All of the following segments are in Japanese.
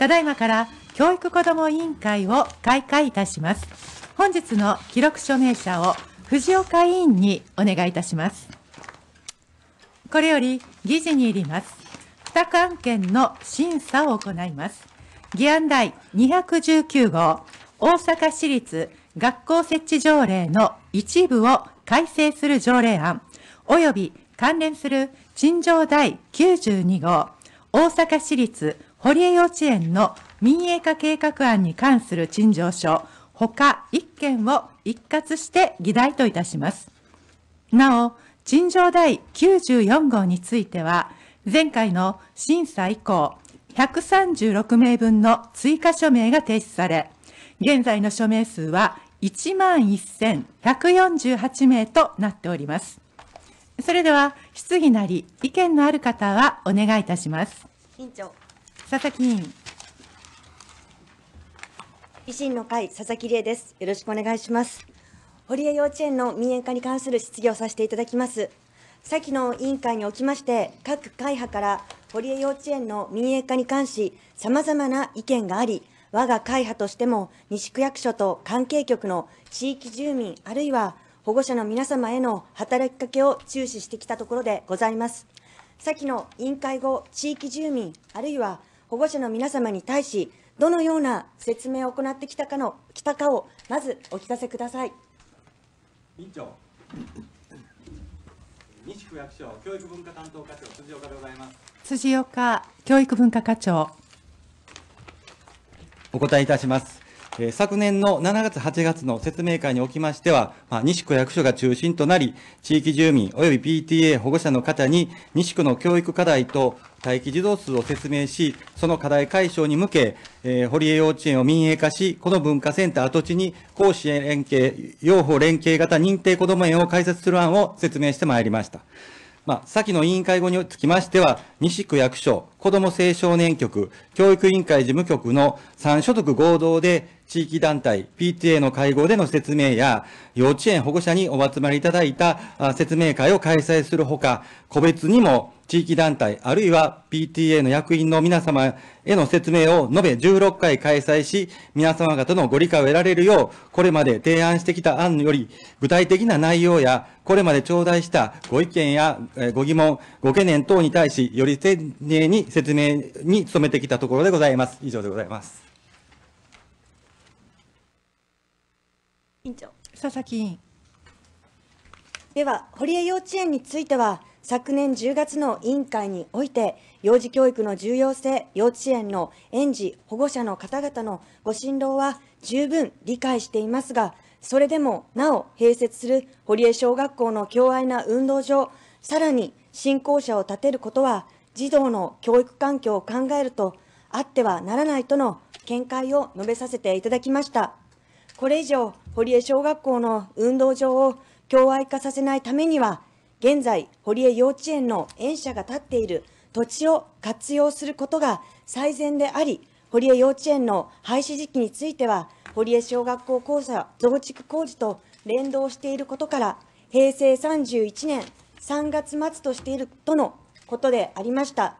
ただいまから教育子ども委員会を開会いたします。本日の記録署名者を藤岡委員にお願いいたします。これより議事に入ります。付区案件の審査を行います。議案第219号、大阪市立学校設置条例の一部を改正する条例案、及び関連する陳情第92号、大阪市立堀江幼稚園の民営化計画案に関する陳情書、他1件を一括して議題といたします。なお、陳情第94号については、前回の審査以降、136名分の追加署名が提出され、現在の署名数は11,148名となっております。それでは、質疑なり意見のある方はお願いいたします。委員長佐々木委員。維新の会、佐々木理恵です。よろしくお願いします。堀江幼稚園の民営化に関する質疑をさせていただきます。先の委員会におきまして、各会派から堀江幼稚園の民営化に関し、様々な意見があり、我が会派としても、西区役所と関係局の地域住民、あるいは保護者の皆様への働きかけを注視してきたところでございます。先の委員会後、地域住民、あるいは保護者の皆様に対し、どのような説明を行ってきたかのきたかを、まずお聞かせください。委員長、西区役所教育文化担当課長、辻岡でございます。辻岡教育文化課長。お答えいたします。え昨年の7月、8月の説明会におきましては、まあ、西区役所が中心となり、地域住民及び PTA 保護者の方に、西区の教育課題と待機児童数を説明し、その課題解消に向け、えー、堀江幼稚園を民営化し、この文化センター跡地に、甲子園連携、養蜂連携型認定こども園を開設する案を説明してまいりました。まあ、先の委員会後につきましては、西区役所、子ども青少年局、教育委員会事務局の3所得合同で、地域団体、PTA の会合での説明や、幼稚園保護者にお集まりいただいた説明会を開催するほか、個別にも地域団体、あるいは PTA の役員の皆様への説明を延べ16回開催し、皆様方のご理解を得られるよう、これまで提案してきた案より、具体的な内容や、これまで頂戴したご意見やご疑問、ご懸念等に対し、より丁寧に説明に努めてきたところでございます。以上でございます。委員長佐々木委員では堀江幼稚園については昨年10月の委員会において幼児教育の重要性幼稚園の園児保護者の方々のご心労は十分理解していますがそれでもなお併設する堀江小学校の強愛な運動場さらに信仰者を立てることは児童の教育環境を考えるとあってはならないとの見解を述べさせていただきました。これ以上堀江小学校の運動場を共愛化させないためには、現在、堀江幼稚園の園舎が建っている土地を活用することが最善であり、堀江幼稚園の廃止時期については、堀江小学校校舎増築工事と連動していることから、平成31年3月末としているとのことでありました。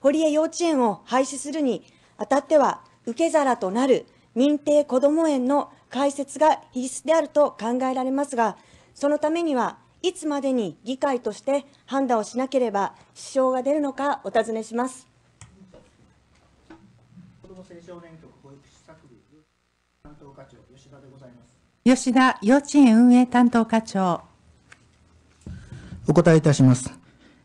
堀江幼稚園を廃止するにあたっては、受け皿となる認定こども園の解説が必須であると考えられますが、そのためには、いつまでに議会として判断をしなければ支障が出るのかお尋ねします。吉田幼稚園運営担当課長。お答えいたします。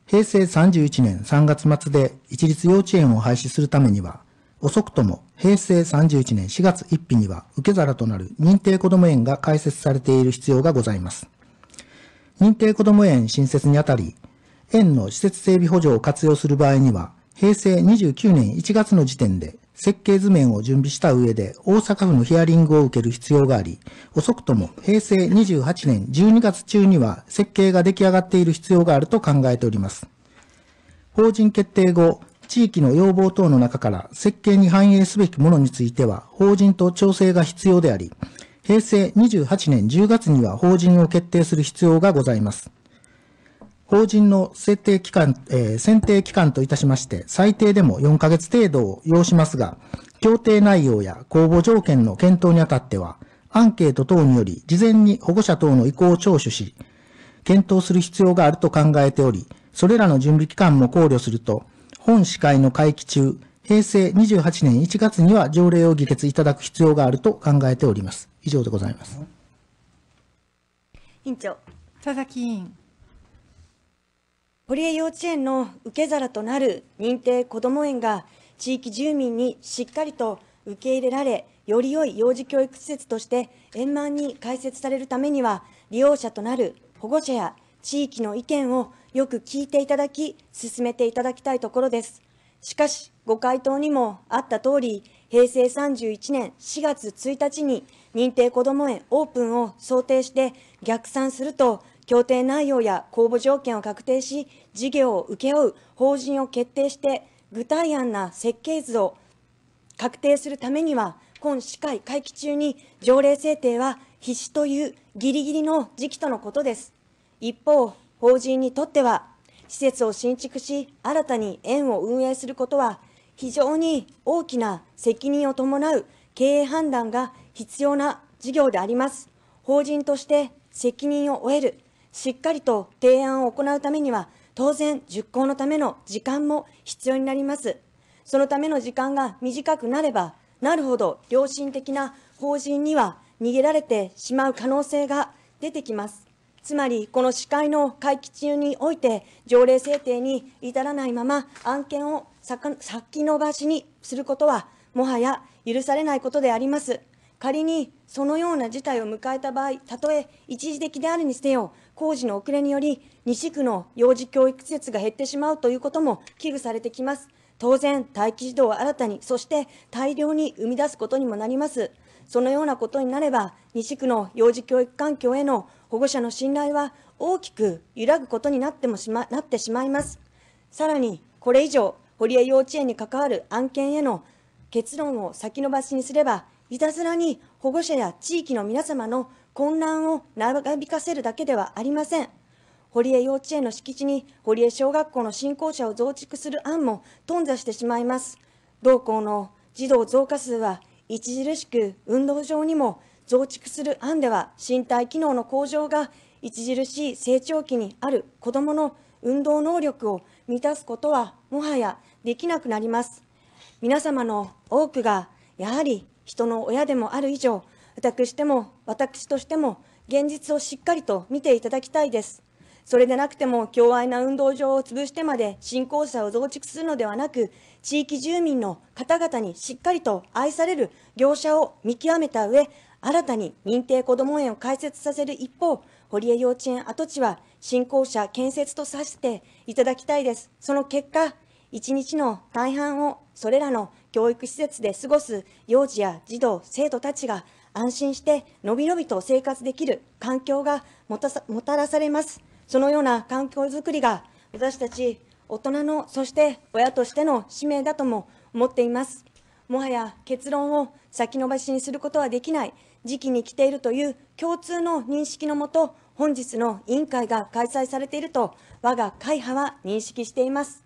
平成31年3月末で一律幼稚園を廃止するためには、遅くとも平成31年4月1日には受け皿となる認定こども園が開設されている必要がございます。認定こども園新設にあたり、園の施設整備補助を活用する場合には、平成29年1月の時点で設計図面を準備した上で大阪府のヒアリングを受ける必要があり、遅くとも平成28年12月中には設計が出来上がっている必要があると考えております。法人決定後、地域の要望等の中から設計に反映すべきものについては法人と調整が必要であり、平成28年10月には法人を決定する必要がございます。法人の設定期間、えー、選定期間といたしまして、最低でも4ヶ月程度を要しますが、協定内容や公募条件の検討にあたっては、アンケート等により事前に保護者等の意向を聴取し、検討する必要があると考えており、それらの準備期間も考慮すると、本司会の会期中、平成28年1月には条例を議決いただく必要があると考えております。以上でございます。委員長。佐々木委員。堀江幼稚園の受け皿となる認定こども園が地域住民にしっかりと受け入れられ、より良い幼児教育施設として円満に開設されるためには、利用者となる保護者や地域の意見をよく聞いていただき、進めていただきたいところです。しかし、ご回答にもあった通り、平成31年4月1日に認定こども園オープンを想定して逆算すると、協定内容や公募条件を確定し、事業を請け負う法人を決定して、具体案な設計図を確定するためには、今司会会期中に条例制定は必至というギリギリの時期とのことです。一方、法人にとっては、施設を新築し、新たに園を運営することは、非常に大きな責任を伴う経営判断が必要な事業であります。法人として責任を負える、しっかりと提案を行うためには、当然、実行のための時間も必要になります。そのための時間が短くなればなるほど、良心的な法人には逃げられてしまう可能性が出てきます。つまり、この司会の会期中において、条例制定に至らないまま、案件を先延ばしにすることは、もはや許されないことであります。仮にそのような事態を迎えた場合、たとえ一時的であるにせよ、工事の遅れにより、西区の幼児教育施設が減ってしまうということも危惧されてきます。当然、待機児童を新たに、そして大量に生み出すことにもなります。そのようなことになれば、西区の幼児教育環境への保護者の信頼は大きく揺らぐことになってもしまなってしまいます。さらに、これ以上、堀江幼稚園に関わる案件への結論を先延ばしにすれば、いたずらに保護者や地域の皆様の混乱を長引かせるだけではありません。堀江幼稚園の敷地に堀江小学校の新校舎を増築する案も頓挫してしまいます。同校の児童増加数は著しく運動場にも増築する案では身体機能の向上が著しい成長期にある子どもの運動能力を満たすことはもはやできなくなります。皆様の多くがやはり人の親でもある以上、私でも私としても現実をしっかりと見ていただきたいです。それでなくても強愛な運動場を潰してまで新校舎を増築するのではなく、地域住民の方々にしっかりと愛される業者を見極めた上、新たに認定こども園を開設させる一方、堀江幼稚園跡地は新校舎建設とさせていただきたいです。その結果、一日の大半をそれらの教育施設で過ごす幼児や児童、生徒たちが安心してのびのびと生活できる環境がもたらされます。そのような環境づくりが私たち大人の、そして親としての使命だとも思っています。もはや結論を先延ばしにすることはできない時期に来ているという共通の認識のもと、本日の委員会が開催されていると、我が会派は認識しています。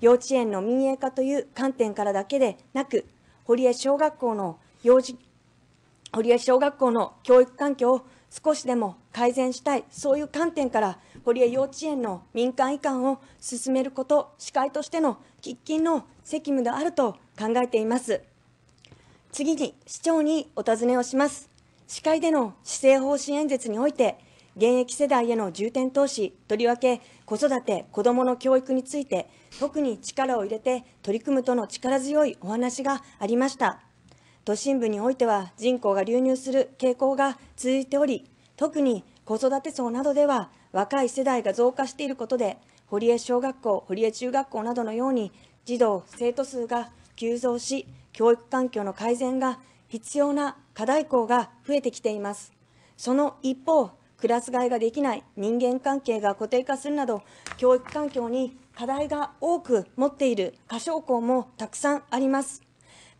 幼稚園の民営化という観点からだけでなく、堀江小学校の幼児、堀江小学校の教育環境を少しでも改善したい、そういう観点から、堀江幼稚園の民間移管を進めること、司会としての喫緊の責務であると考えています。次に市長にお尋ねをします。司会での施政方針演説において、現役世代への重点投資、とりわけ子育て、子どもの教育について、特に力を入れて取り組むとの力強いお話がありました。都心部においては人口が流入する傾向が続いており、特に子育て層などでは若い世代が増加していることで、堀江小学校、堀江中学校などのように、児童・生徒数が急増し、教育環境の改善が必要な課題校が増えてきています。その一方、クラス替えができない、人間関係が固定化するなど、教育環境に課題が多く持っている過小校もたくさんあります。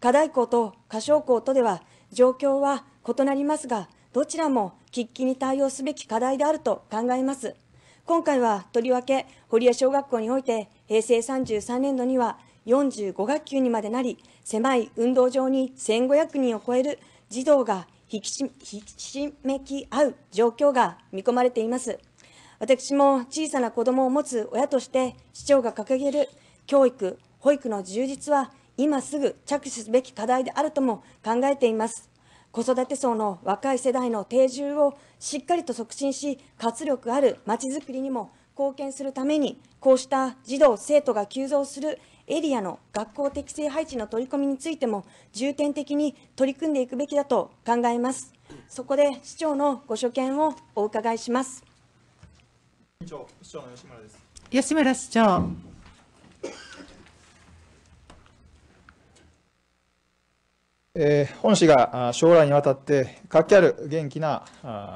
課題校と過小校とでは状況は異なりますが、どちらも喫緊に対応すべき課題であると考えます。今回はとりわけ堀江小学校において平成33年度には45学級にまでなり、狭い運動場に1500人を超える児童が引きしめき合う状況が見込まれています。私も小さな子供を持つ親として、市長が掲げる教育、保育の充実は、今すぐ着手すべき課題であるとも考えています。子育て層の若い世代の定住をしっかりと促進し、活力あるまちづくりにも貢献するために、こうした児童・生徒が急増するエリアの学校適正配置の取り組みについても、重点的に取り組んでいくべきだと考えます。そこで市長のご所見をお伺いします。長、市長の吉村です。吉村市長。えー、本市が将来にわたって活気ある元気な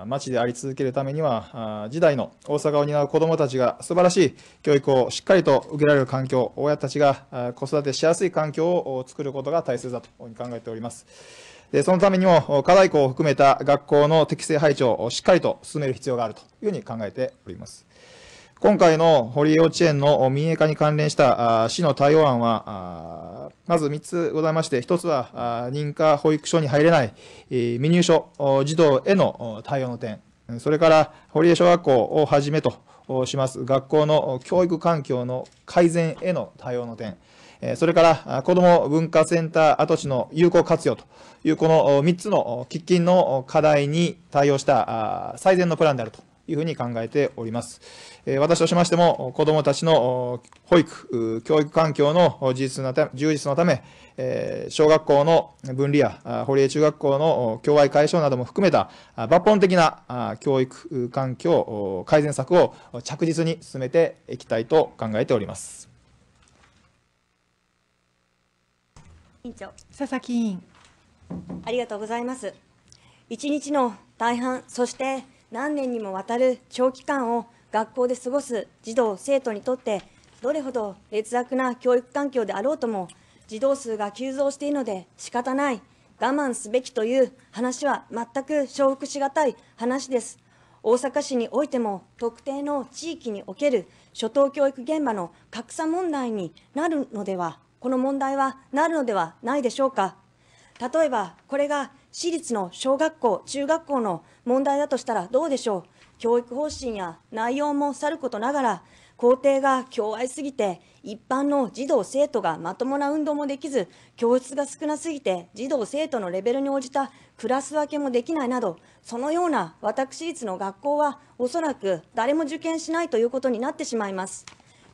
街であり続けるためには、時代の大阪を担う子どもたちが素晴らしい教育をしっかりと受けられる環境、親たちが子育てしやすい環境を作ることが大切だと考えております。でそのためにも課題校を含めた学校の適正配置をしっかりと進める必要があるというふうに考えております。今回の堀江幼稚園の民営化に関連した市の対応案は、まず3つございまして、1つは認可保育所に入れない未入所児童への対応の点、それから堀江小学校をはじめとします学校の教育環境の改善への対応の点、それから子ども文化センター跡地の有効活用というこの3つの喫緊の課題に対応した最善のプランであるというふうに考えております。私としましても、子どもたちの保育、教育環境の充実のため、小学校の分離や堀江中学校の教愛解消なども含めた抜本的な教育環境改善策を着実に進めていきたいと考えております。委員長佐々木委員ありがとうございます。一日の大半、そして何年にもわたる長期間を学校で過ごす児童・生徒にとってどれほど劣悪な教育環境であろうとも児童数が急増しているので仕方ない我慢すべきという話は全く承服しがたい話です。大阪市においても特定の地域における初等教育現場の格差問題になるのでは、この問題はなるのではないでしょうか。例えば、これが私立の小学校、中学校の問題だとしたらどうでしょう。教育方針や内容もさることながら、校庭が共愛すぎて、一般の児童生徒がまともな運動もできず、教室が少なすぎて、児童生徒のレベルに応じたクラス分けもできないなど、そのような私立の学校は、おそらく誰も受験しないということになってしまいます。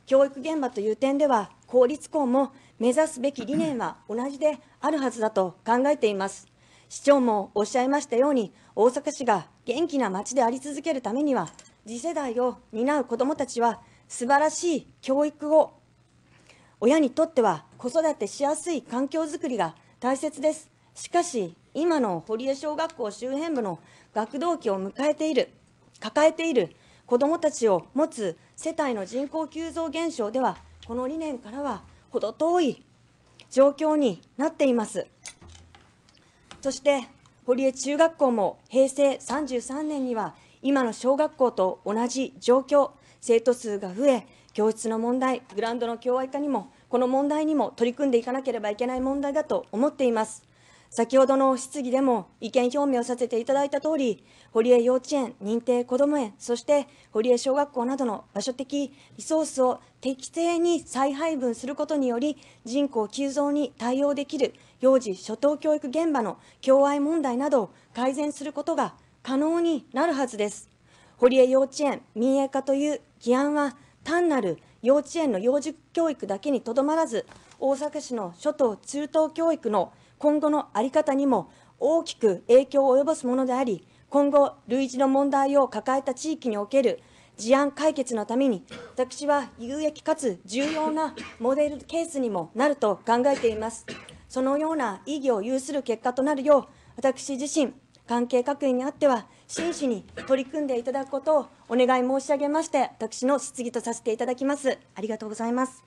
教育現場という点では、公立校も目指すべき理念は同じであるはずだと考えています。市長もおっしゃいましたように、大阪市が元気な街であり続けるためには、次世代を担う子どもたちは、素晴らしい教育を、親にとっては子育てしやすい環境づくりが大切です。しかし、今の堀江小学校周辺部の学童期を迎えている、抱えている子どもたちを持つ世帯の人口急増減少では、この理念からは程遠い状況になっています。そして堀江中学校も平成33年には今の小学校と同じ状況、生徒数が増え、教室の問題、グラウンドの共愛化にも、この問題にも取り組んでいかなければいけない問題だと思っています。先ほどの質疑でも意見表明をさせていただいたとおり、堀江幼稚園、認定こども園、そして堀江小学校などの場所的リソースを適正に再配分することにより、人口急増に対応できる幼児初等教育現場の教愛問題などを改善することが可能になるはずです。堀江幼稚園民営化という議案は単なる幼稚園の幼児教育だけにとどまらず、大阪市の初等中等教育の今後の在り方にも大きく影響を及ぼすものであり、今後、類似の問題を抱えた地域における事案解決のために、私は有益かつ重要なモデルケースにもなると考えています。そのような意義を有する結果となるよう、私自身、関係各位にあっては、真摯に取り組んでいただくことをお願い申し上げまして、私の質疑とさせていただきます。ありがとうございます。